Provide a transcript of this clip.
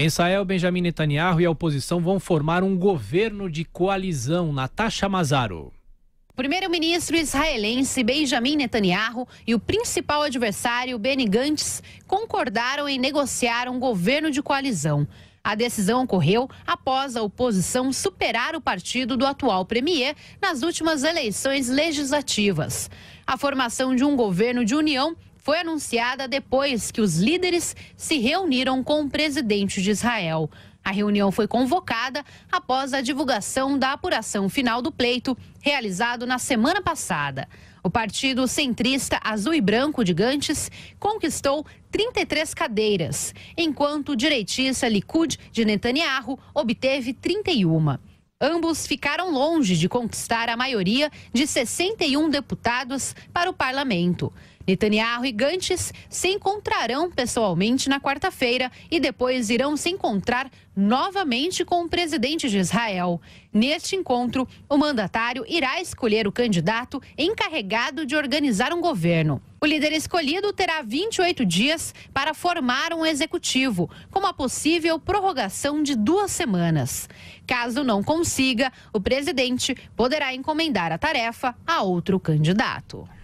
Em Israel, Benjamin Netanyahu e a oposição vão formar um governo de coalizão. Natasha Mazaro. Primeiro-ministro israelense Benjamin Netanyahu e o principal adversário Benny Gantz concordaram em negociar um governo de coalizão. A decisão ocorreu após a oposição superar o partido do atual premier nas últimas eleições legislativas. A formação de um governo de união foi anunciada depois que os líderes se reuniram com o presidente de Israel. A reunião foi convocada após a divulgação da apuração final do pleito, realizado na semana passada. O partido centrista Azul e Branco de Gantes conquistou 33 cadeiras, enquanto o direitista Likud de Netanyahu obteve 31. Ambos ficaram longe de conquistar a maioria de 61 deputados para o parlamento. Netanyahu e Gantz se encontrarão pessoalmente na quarta-feira e depois irão se encontrar novamente com o presidente de Israel. Neste encontro, o mandatário irá escolher o candidato encarregado de organizar um governo. O líder escolhido terá 28 dias para formar um executivo, com uma possível prorrogação de duas semanas. Caso não consiga, o presidente poderá encomendar a tarefa a outro candidato.